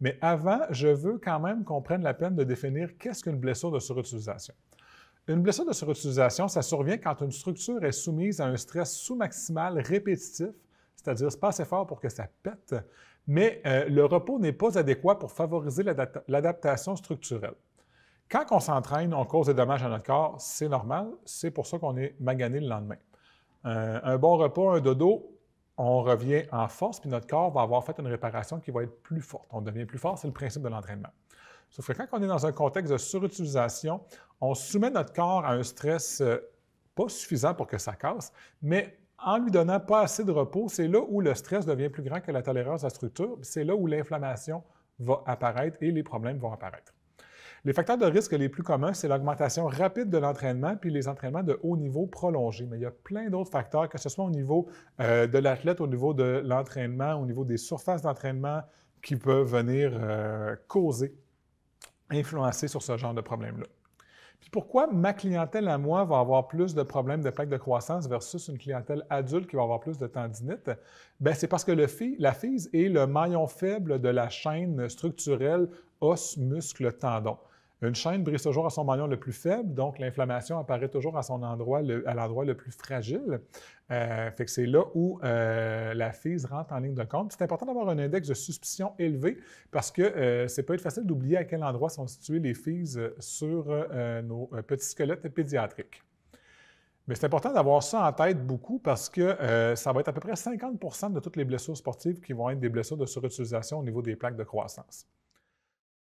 Mais avant, je veux quand même qu'on prenne la peine de définir qu'est-ce qu'une blessure de surutilisation. Une blessure de surutilisation, ça survient quand une structure est soumise à un stress sous-maximal répétitif, c'est-à-dire pas assez fort pour que ça pète, mais euh, le repos n'est pas adéquat pour favoriser l'adaptation structurelle. Quand on s'entraîne, on cause des dommages à notre corps, c'est normal, c'est pour ça qu'on est magané le lendemain. un bon repos, un dodo, on revient en force, puis notre corps va avoir fait une réparation qui va être plus forte. On devient plus fort, c'est le principe de l'entraînement. Sauf que quand on est dans un contexte de surutilisation, on soumet notre corps à un stress euh, pas suffisant pour que ça casse, mais en lui donnant pas assez de repos, c'est là où le stress devient plus grand que la tolérance à la structure, c'est là où l'inflammation va apparaître et les problèmes vont apparaître. Les facteurs de risque les plus communs, c'est l'augmentation rapide de l'entraînement puis les entraînements de haut niveau prolongés. Mais il y a plein d'autres facteurs, que ce soit au niveau euh, de l'athlète, au niveau de l'entraînement, au niveau des surfaces d'entraînement qui peuvent venir euh, causer, influencer sur ce genre de problème-là. Puis pourquoi ma clientèle à moi va avoir plus de problèmes de plaques de croissance versus une clientèle adulte qui va avoir plus de tendinite? Bien, c'est parce que la fise est le maillon faible de la chaîne structurelle os-muscle-tendon. Une chaîne brise toujours à son maillon le plus faible, donc l'inflammation apparaît toujours à son endroit, à l'endroit le plus fragile. Euh, c'est là où euh, la FISE rentre en ligne de compte. C'est important d'avoir un index de suspicion élevé parce que euh, c'est pas être facile d'oublier à quel endroit sont situées les fises sur euh, nos petits squelettes pédiatriques. Mais c'est important d'avoir ça en tête beaucoup parce que ça va être à peu près 50 de toutes les blessures sportives qui vont être des blessures de surutilisation au niveau des plaques de croissance.